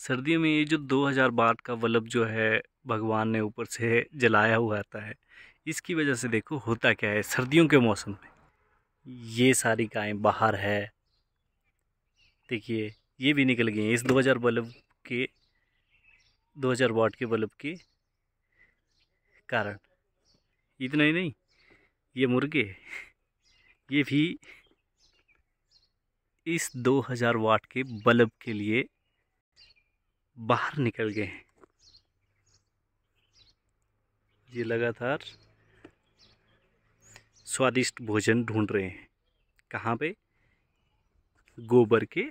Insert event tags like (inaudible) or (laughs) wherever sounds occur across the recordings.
सर्दियों में ये जो 2000 बाट का बल्ब जो है भगवान ने ऊपर से जलाया हुआ आता है इसकी वजह से देखो होता क्या है सर्दियों के मौसम में ये सारी गायें बाहर है देखिए ये भी निकल गई हैं इस 2000 बल्ब के 2000 वाट के बल्ब के कारण इतना ही नहीं ये मुर्गे ये भी इस 2000 वाट के बल्ब के लिए बाहर निकल गए हैं ये लगातार स्वादिष्ट भोजन ढूंढ रहे हैं कहाँ पे गोबर के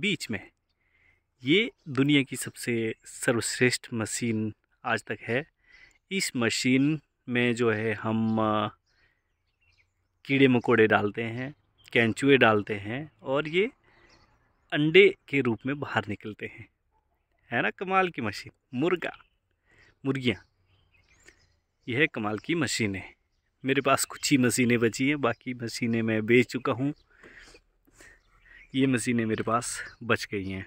बीच में ये दुनिया की सबसे सर्वश्रेष्ठ मशीन आज तक है इस मशीन में जो है हम कीड़े मकोड़े डालते हैं कैंचुए डालते हैं और ये अंडे के रूप में बाहर निकलते हैं है ना कमाल की मशीन मुर्गा मुर्गियाँ यह कमाल की मशीन है मेरे पास कुछ ही मशीनें बची हैं बाकी मशीनें मैं बेच चुका हूँ ये मशीनें मेरे पास बच गई हैं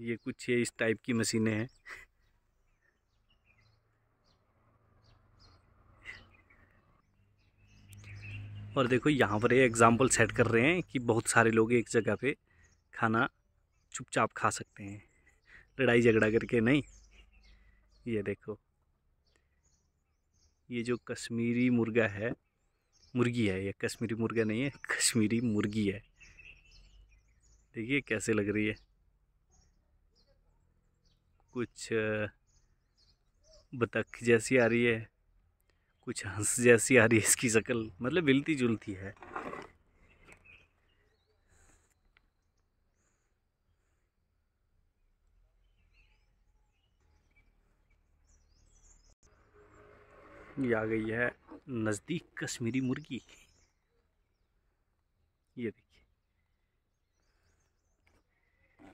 ये कुछ है इस टाइप की मशीनें हैं और देखो यहाँ पर ये एग्ज़ाम्पल सेट कर रहे हैं कि बहुत सारे लोग एक जगह पे खाना चुपचाप खा सकते हैं लड़ाई झगड़ा करके नहीं ये देखो ये जो कश्मीरी मुर्गा है मुर्गी है ये कश्मीरी मुर्गा नहीं है (laughs) कश्मीरी मुर्गी है देखिए कैसे लग रही है कुछ बतख जैसी आ रही है कुछ हंस जैसी आ रही है इसकी शक्ल मतलब मिलती जुलती है ये आ गई है नज़दीक कश्मीरी मुर्गी ये देखिए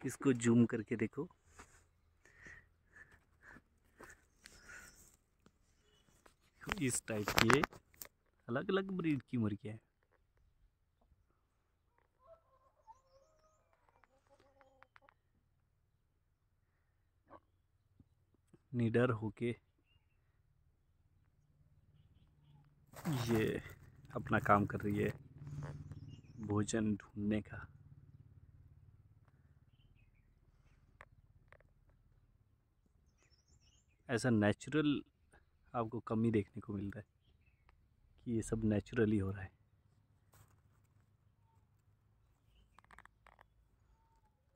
इसको जूम करके देखो इस टाइप के अलग अलग ब्रीड की मुर्गियाँ हैं निडर होके ये अपना काम कर रही है भोजन ढूंढने का ऐसा नेचुरल आपको कम ही देखने को मिल रहा है कि ये सब नेचुरली हो रहा है